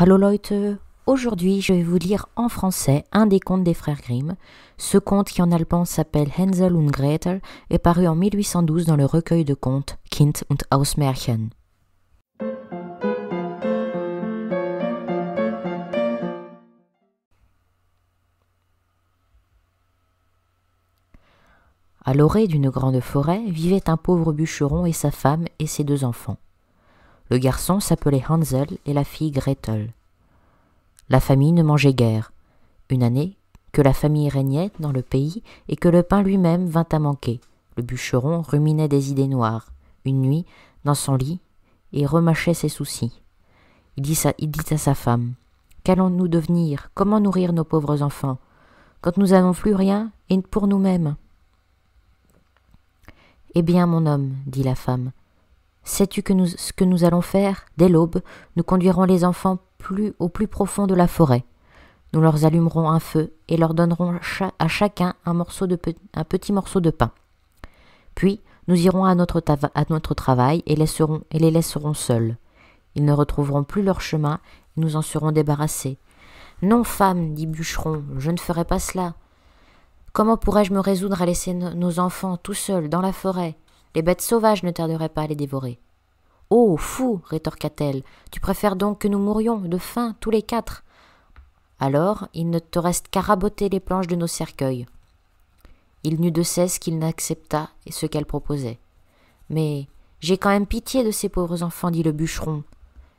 Hallo Leute, aujourd'hui je vais vous lire en français un des contes des frères Grimm. Ce conte qui en allemand s'appelle Hänsel und Gretel est paru en 1812 dans le recueil de contes Kind und Hausmärchen. À l'orée d'une grande forêt vivait un pauvre bûcheron et sa femme et ses deux enfants. Le garçon s'appelait Hansel et la fille Gretel. La famille ne mangeait guère. Une année que la famille régnait dans le pays et que le pain lui-même vint à manquer. Le bûcheron ruminait des idées noires, une nuit, dans son lit, et remâchait ses soucis. Il dit, il dit à sa femme Qu'allons-nous devenir Comment nourrir nos pauvres enfants Quand nous n'avons plus rien, et pour nous-mêmes Eh bien, mon homme, dit la femme, Sais-tu que ce que nous allons faire Dès l'aube, nous conduirons les enfants plus au plus profond de la forêt. Nous leur allumerons un feu et leur donnerons à chacun un, petit morceau de pain. Puis, nous irons à notre, à notre travail et, les laisserons seuls. Ils ne retrouveront plus leur chemin et nous en serons débarrassés. Non, femme, dit Bûcheron, je ne ferai pas cela. Comment pourrais-je me résoudre à laisser nos enfants tout seuls dans la forêt les bêtes sauvages ne tarderaient pas à les dévorer. Oh, fou rétorqua-t-elle, tu préfères donc que nous mourions de faim tous les quatre Alors, il ne te reste qu'à raboter les planches de nos cercueils. Il n'eut de cesse qu'il n'accepta ce qu'elle proposait. Mais j'ai quand même pitié de ces pauvres enfants, dit le bûcheron.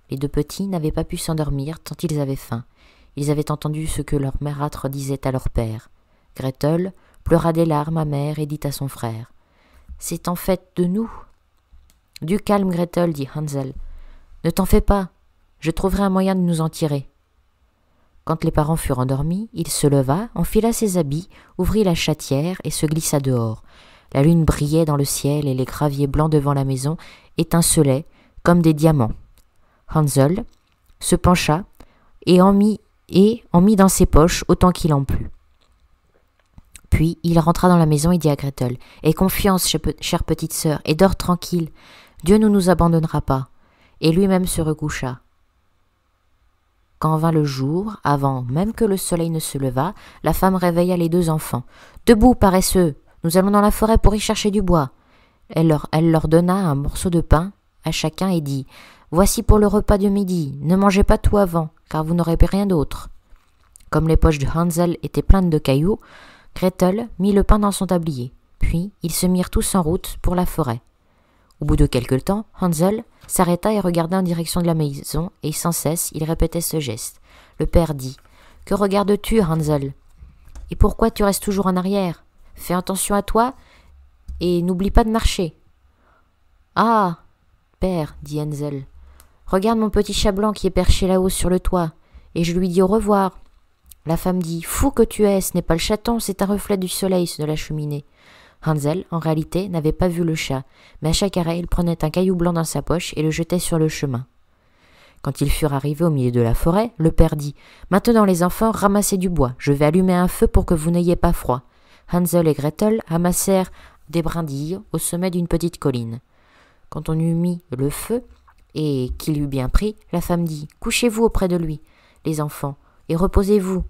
Les deux petits n'avaient pas pu s'endormir tant ils avaient faim. Ils avaient entendu ce que leur mérâtre disait à leur père. Gretel pleura des larmes amères et dit à son frère c'est en fait de nous. Du calme, Gretel, dit Hansel. Ne t'en fais pas, je trouverai un moyen de nous en tirer. Quand les parents furent endormis, il se leva, enfila ses habits, ouvrit la chatière et se glissa dehors. La lune brillait dans le ciel et les graviers blancs devant la maison étincelaient comme des diamants. Hansel se pencha et en mit, et en mit dans ses poches autant qu'il en put. Puis il rentra dans la maison et dit à Gretel Aie confiance, chère petite sœur, et dors tranquille. Dieu ne nous abandonnera pas. Et lui-même se recoucha. Quand vint le jour, avant même que le soleil ne se leva, la femme réveilla les deux enfants. Debout, paresseux Nous allons dans la forêt pour y chercher du bois. Elle leur, elle leur donna un morceau de pain à chacun et dit Voici pour le repas de midi, ne mangez pas tout avant, car vous n'aurez rien d'autre. Comme les poches de Hansel étaient pleines de cailloux, Gretel mit le pain dans son tablier, puis ils se mirent tous en route pour la forêt. Au bout de quelque temps, Hansel s'arrêta et regarda en direction de la maison, et sans cesse il répétait ce geste. Le père dit Que regardes-tu, Hansel Et pourquoi tu restes toujours en arrière Fais attention à toi et n'oublie pas de marcher. Ah Père, dit Hansel, regarde mon petit chat blanc qui est perché là-haut sur le toit, et je lui dis au revoir. La femme dit Fou que tu es, ce n'est pas le chaton, c'est un reflet du soleil de la cheminée. Hansel, en réalité, n'avait pas vu le chat, mais à chaque arrêt, il prenait un caillou blanc dans sa poche et le jetait sur le chemin. Quand ils furent arrivés au milieu de la forêt, le père dit Maintenant, les enfants, ramassez du bois, je vais allumer un feu pour que vous n'ayez pas froid. Hansel et Gretel amassèrent des brindilles au sommet d'une petite colline. Quand on eut mis le feu et qu'il eut bien pris, la femme dit Couchez-vous auprès de lui. Les enfants et reposez-vous.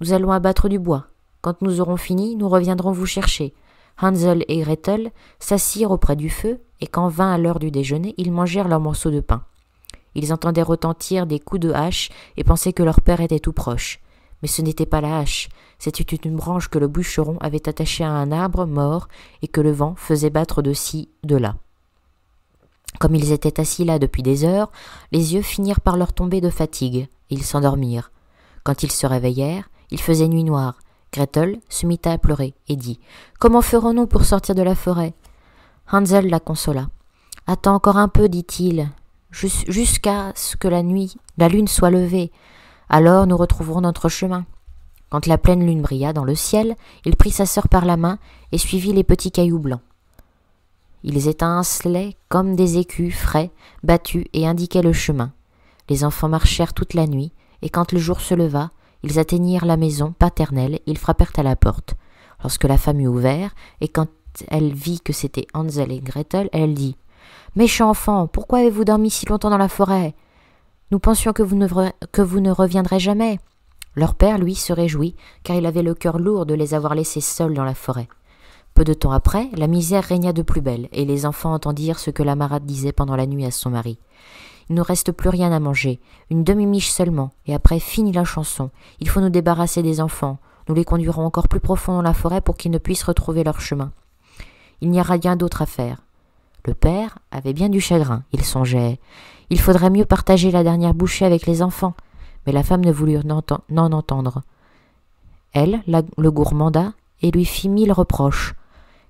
Nous allons abattre du bois. Quand nous aurons fini, nous reviendrons vous chercher. Hansel et Gretel s'assirent auprès du feu, et quand vint à l'heure du déjeuner, ils mangèrent leur morceau de pain. Ils entendaient retentir des coups de hache et pensaient que leur père était tout proche. Mais ce n'était pas la hache, c'était une branche que le bûcheron avait attachée à un arbre mort et que le vent faisait battre de ci, de là. Comme ils étaient assis là depuis des heures, les yeux finirent par leur tomber de fatigue, ils s'endormirent. Quand ils se réveillèrent, il faisait nuit noire. Gretel se mit à pleurer et dit Comment ferons-nous pour sortir de la forêt Hansel la consola. Attends encore un peu, dit-il, jusqu'à ce que la nuit, la lune soit levée. Alors nous retrouverons notre chemin. Quand la pleine lune brilla dans le ciel, il prit sa sœur par la main et suivit les petits cailloux blancs. Ils étincelaient comme des écus frais, battus et indiquaient le chemin. Les enfants marchèrent toute la nuit, et quand le jour se leva, ils atteignirent la maison paternelle, ils frappèrent à la porte. Lorsque la femme eut ouvert, et quand elle vit que c'était Hansel et Gretel, elle dit Méchant enfant, pourquoi avez-vous dormi si longtemps dans la forêt Nous pensions que vous, ne que vous ne reviendrez jamais. Leur père, lui, se réjouit, car il avait le cœur lourd de les avoir laissés seuls dans la forêt. Peu de temps après, la misère régna de plus belle, et les enfants entendirent ce que la marade disait pendant la nuit à son mari. Il ne reste plus rien à manger, une demi-miche seulement, et après fini la chanson. Il faut nous débarrasser des enfants. Nous les conduirons encore plus profond dans la forêt pour qu'ils ne puissent retrouver leur chemin. Il n'y aura rien d'autre à faire. Le père avait bien du chagrin, il songeait. Il faudrait mieux partager la dernière bouchée avec les enfants. Mais la femme ne voulut n'en entendre. Elle le gourmanda et lui fit mille reproches.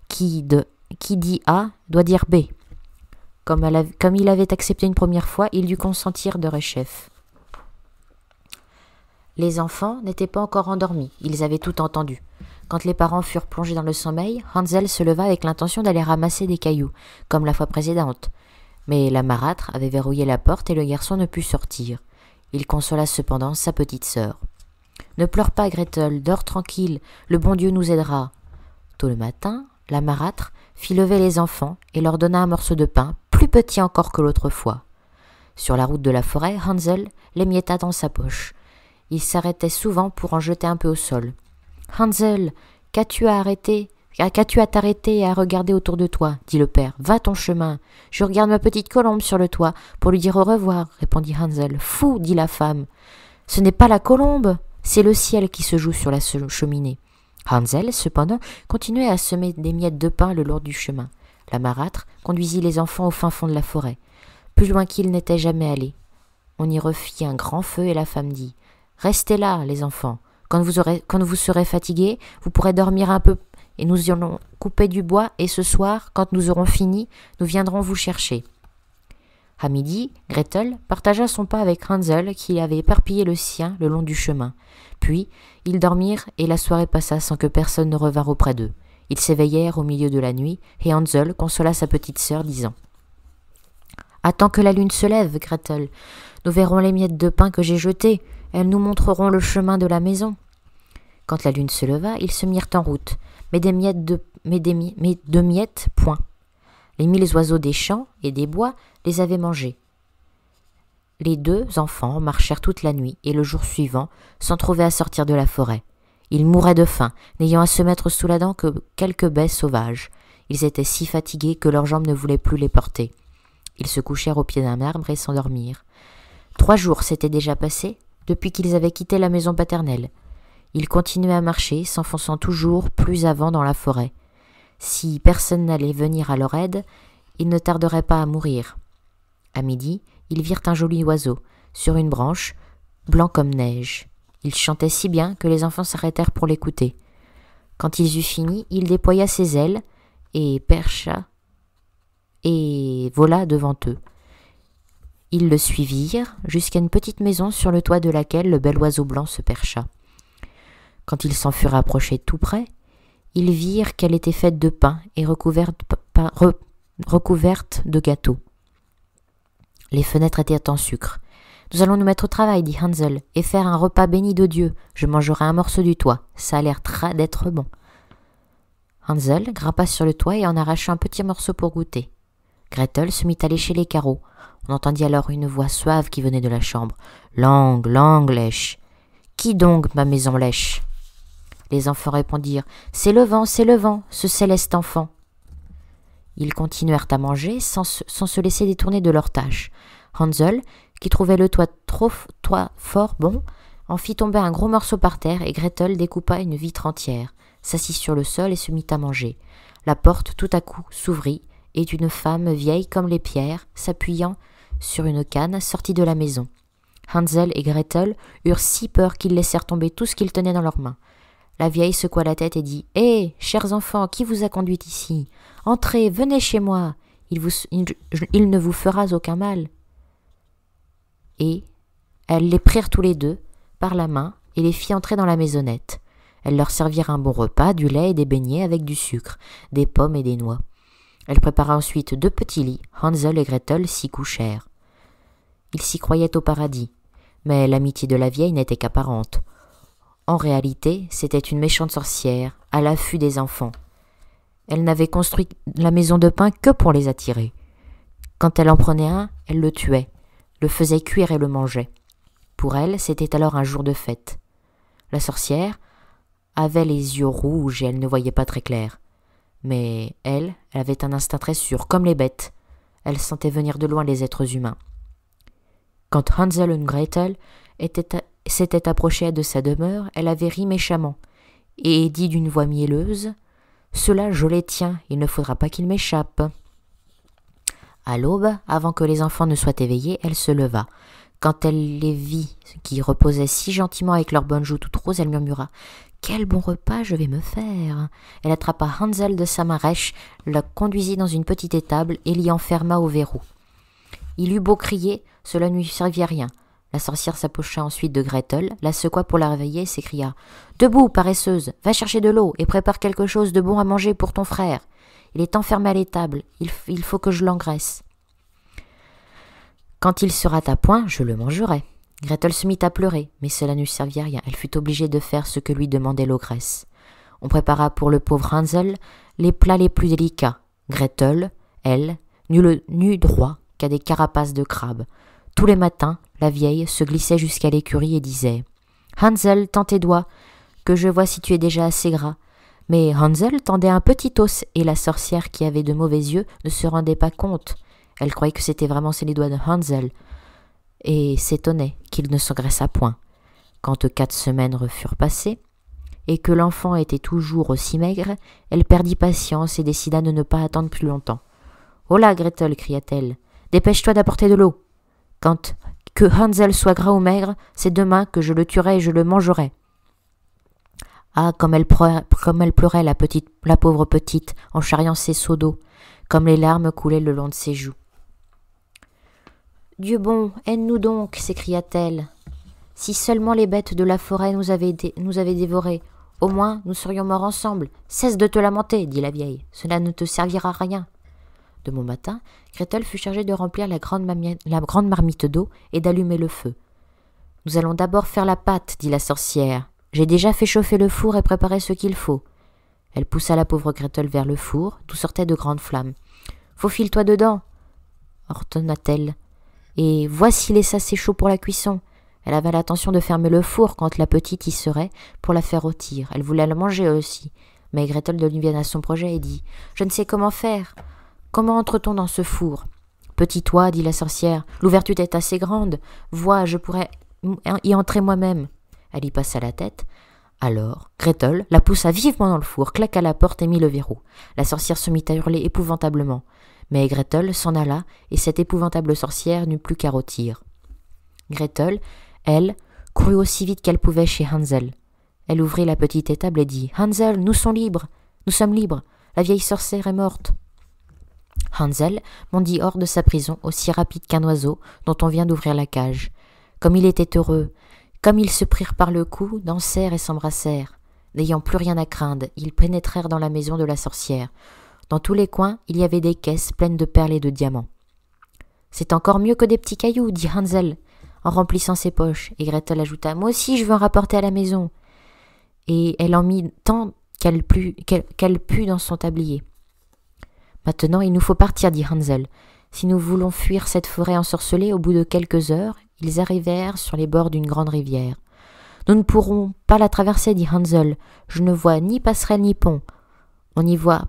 Qui, de, qui dit A doit dire B. Comme, il avait accepté une première fois, il dut consentir de rechef. Les enfants n'étaient pas encore endormis, ils avaient tout entendu. Quand les parents furent plongés dans le sommeil, Hansel se leva avec l'intention d'aller ramasser des cailloux, comme la fois précédente. Mais la marâtre avait verrouillé la porte et le garçon ne put sortir. Il consola cependant sa petite sœur. Ne pleure pas, Gretel, dors tranquille, le bon Dieu nous aidera. Tôt le matin, la marâtre fit lever les enfants et leur donna un morceau de pain plus petit encore que l'autre fois. Sur la route de la forêt, Hansel les mietta dans sa poche. Il s'arrêtait souvent pour en jeter un peu au sol. Hansel, qu'as-tu à arrêter Qu'as-tu à t'arrêter et à regarder autour de toi dit le père. Va ton chemin. Je regarde ma petite colombe sur le toit pour lui dire au revoir, répondit Hansel. Fou dit la femme. Ce n'est pas la colombe, c'est le ciel qui se joue sur la cheminée. Hansel, cependant, continuait à semer des miettes de pain le long du chemin. La marâtre conduisit les enfants au fin fond de la forêt, plus loin qu'ils n'étaient jamais allés. On y refit un grand feu et la femme dit Restez là, les enfants. Quand vous, aurez, quand vous serez fatigués, vous pourrez dormir un peu et nous allons couper du bois et ce soir, quand nous aurons fini, nous viendrons vous chercher. À midi, Gretel partagea son pas avec Hansel qui avait éparpillé le sien le long du chemin. Puis, ils dormirent et la soirée passa sans que personne ne revînt auprès d'eux. Ils s'éveillèrent au milieu de la nuit, et Hansel consola sa petite sœur, disant Attends que la lune se lève, Gretel. Nous verrons les miettes de pain que j'ai jetées. Elles nous montreront le chemin de la maison. Quand la lune se leva, ils se mirent en route, mais des miettes de, mais miettes, point. Les mille oiseaux des champs et des bois les avaient mangés. Les deux enfants marchèrent toute la nuit et le jour suivant s'en trouvaient à sortir de la forêt. Ils mouraient de faim, n'ayant à se mettre sous la dent que quelques baies sauvages. Ils étaient si fatigués que leurs jambes ne voulaient plus les porter. Ils se couchèrent au pied d'un arbre et s'endormirent. Trois jours s'étaient déjà passés depuis qu'ils avaient quitté la maison paternelle. Ils continuaient à marcher, s'enfonçant toujours plus avant dans la forêt. Si personne n'allait venir à leur aide, ils ne tarderaient pas à mourir. À midi, ils virent un joli oiseau, sur une branche, blanc comme neige. Il chantait si bien que les enfants s'arrêtèrent pour l'écouter. Quand il eut fini, il déploya ses ailes et percha et vola devant eux. Ils le suivirent jusqu'à une petite maison sur le toit de laquelle le bel oiseau blanc se percha. Quand ils s'en furent approchés tout près, ils virent qu'elle était faite de pain et recouverte, recouverte de gâteaux. Les fenêtres étaient en sucre. Nous allons nous mettre au travail, dit Hansel, et faire un repas béni de Dieu. Je mangerai un morceau du toit. Ça a l'air d'être bon. Hansel grimpa sur le toit et en arracha un petit morceau pour goûter. Gretel se mit à lécher les carreaux. On entendit alors une voix suave qui venait de la chambre. Langue, langue, lèche. Qui donc ma maison lèche Les enfants répondirent. C'est le vent, c'est le vent, ce céleste enfant. Ils continuèrent à manger sans se, sans se laisser détourner de leur tâche. Hansel qui trouvait le toit trop toit fort bon, en fit tomber un gros morceau par terre et Gretel découpa une vitre entière, s'assit sur le sol et se mit à manger. La porte tout à coup s'ouvrit et une femme vieille comme les pierres, s'appuyant sur une canne, sortit de la maison. Hansel et Gretel eurent si peur qu'ils laissèrent tomber tout ce qu'ils tenaient dans leurs mains. La vieille secoua la tête et dit Hé, eh, chers enfants, qui vous a conduite ici Entrez, venez chez moi, il, vous, il ne vous fera aucun mal et elles les prirent tous les deux par la main et les fit entrer dans la maisonnette. Elles leur servirent un bon repas, du lait et des beignets avec du sucre, des pommes et des noix. Elle prépara ensuite deux petits lits. Hansel et Gretel s'y couchèrent. Ils s'y croyaient au paradis, mais l'amitié de la vieille n'était qu'apparente. En réalité, c'était une méchante sorcière, à l'affût des enfants. Elle n'avait construit la maison de pain que pour les attirer. Quand elle en prenait un, elle le tuait le faisait cuire et le mangeait. Pour elle, c'était alors un jour de fête. La sorcière avait les yeux rouges et elle ne voyait pas très clair. Mais elle, elle avait un instinct très sûr, comme les bêtes. Elle sentait venir de loin les êtres humains. Quand Hansel et Gretel s'étaient approchés de sa demeure, elle avait ri méchamment et dit d'une voix mielleuse Cela, je les tiens, il ne faudra pas qu'ils m'échappent. À l'aube, avant que les enfants ne soient éveillés, elle se leva. Quand elle les vit, qui reposaient si gentiment avec leurs bonnes joues toutes roses, elle murmura Quel bon repas je vais me faire Elle attrapa Hansel de sa marèche, la conduisit dans une petite étable et l'y enferma au verrou. Il eut beau crier, cela ne lui servit à rien. La sorcière s'approcha ensuite de Gretel, la secoua pour la réveiller et s'écria Debout, paresseuse, va chercher de l'eau et prépare quelque chose de bon à manger pour ton frère. Il est enfermé à l'étable. Il, faut que je l'engraisse. Quand il sera à point, je le mangerai. Gretel se mit à pleurer, mais cela ne servit à rien. Elle fut obligée de faire ce que lui demandait l'ogresse. On prépara pour le pauvre Hansel les plats les plus délicats. Gretel, elle, n'eut droit qu'à des carapaces de crabe. Tous les matins, la vieille se glissait jusqu'à l'écurie et disait Hansel, tends tes doigts, que je vois si tu es déjà assez gras. Mais Hansel tendait un petit os et la sorcière qui avait de mauvais yeux ne se rendait pas compte. Elle croyait que c'était vraiment les doigts de Hansel et s'étonnait qu'il ne s'engraissât point. Quand quatre semaines furent passées et que l'enfant était toujours aussi maigre, elle perdit patience et décida de ne pas attendre plus longtemps. Oh là, Gretel, cria-t-elle, dépêche-toi d'apporter de l'eau. Quand que Hansel soit gras ou maigre, c'est demain que je le tuerai et je le mangerai. Ah, comme elle, pleurait la, petite, la pauvre petite en charriant ses seaux d'eau, comme les larmes coulaient le long de ses joues. Dieu bon, aide-nous donc, s'écria-t-elle. Si seulement les bêtes de la forêt nous avaient, nous avaient dévorés, au moins nous serions morts ensemble. Cesse de te lamenter, dit la vieille, cela ne te servira à rien. De mon matin, Gretel fut chargée de remplir la grande, la grande marmite d'eau et d'allumer le feu. Nous allons d'abord faire la pâte, dit la sorcière. J'ai déjà fait chauffer le four et préparé ce qu'il faut. Elle poussa la pauvre Gretel vers le four, d'où sortaient de grandes flammes. Faufile-toi dedans ordonna-t-elle. Et voici les assez chauds pour la cuisson. Elle avait l'intention de fermer le four quand la petite y serait pour la faire rôtir. Elle voulait la manger aussi. Mais Gretel devint à son projet et dit Je ne sais comment faire. Comment entre-t-on dans ce four Petit toi, dit la sorcière, l'ouverture est assez grande. Vois, je pourrais y entrer moi-même. Elle y passa la tête. Alors, Gretel la poussa vivement dans le four, claqua la porte et mit le verrou. La sorcière se mit à hurler épouvantablement. Mais Gretel s'en alla, et cette épouvantable sorcière n'eut plus qu'à rôtir. Gretel, elle, courut aussi vite qu'elle pouvait chez Hansel. Elle ouvrit la petite étable et dit Hansel, nous sommes libres Nous sommes libres La vieille sorcière est morte Hansel bondit hors de sa prison aussi rapide qu'un oiseau dont on vient d'ouvrir la cage. Comme il était heureux comme ils se prirent par le cou, dansèrent et s'embrassèrent. N'ayant plus rien à craindre, ils pénétrèrent dans la maison de la sorcière. Dans tous les coins, il y avait des caisses pleines de perles et de diamants. C'est encore mieux que des petits cailloux, dit Hansel, en remplissant ses poches, et Gretel ajouta Moi aussi, je veux en rapporter à la maison. Et elle en mit tant qu'elle put, put dans son tablier. Maintenant, il nous faut partir, dit Hansel. Si nous voulons fuir cette forêt ensorcelée, au bout de quelques heures, ils arrivèrent sur les bords d'une grande rivière. Nous ne pourrons pas la traverser, dit Hansel. Je ne vois ni passerelle ni pont. On n'y voit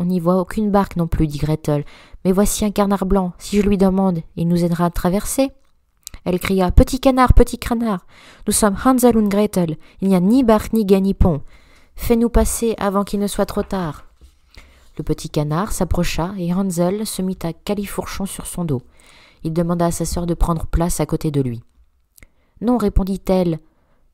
on n'y voit aucune barque non plus, dit Gretel. Mais voici un canard blanc. Si je lui demande, il nous aidera à traverser. Elle cria Petit canard, petit canard, nous sommes Hansel et Gretel. Il n'y a ni barque, ni guet, ni pont. Fais-nous passer avant qu'il ne soit trop tard. Le petit canard s'approcha et Hansel se mit à califourchon sur son dos. Il demanda à sa sœur de prendre place à côté de lui. Non, répondit-elle,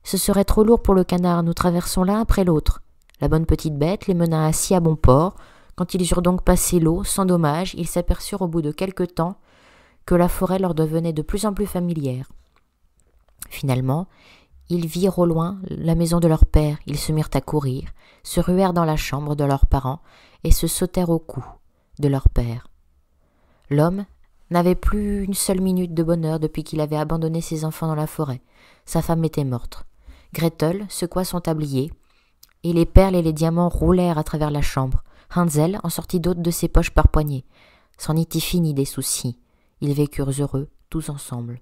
ce serait trop lourd pour le canard, nous traversons l'un après l'autre. La bonne petite bête les mena assis à bon port. Quand ils eurent donc passé l'eau, sans dommage, ils s'aperçurent au bout de quelque temps que la forêt leur devenait de plus en plus familière. Finalement, ils virent au loin la maison de leur père, ils se mirent à courir, se ruèrent dans la chambre de leurs parents, et se sautèrent au cou de leur père. L'homme n'avait plus une seule minute de bonheur depuis qu'il avait abandonné ses enfants dans la forêt. Sa femme était morte. Gretel secoua son tablier, et les perles et les diamants roulèrent à travers la chambre. Hansel en sortit d'autres de ses poches par poignée. C'en était fini des soucis. Ils vécurent heureux, tous ensemble.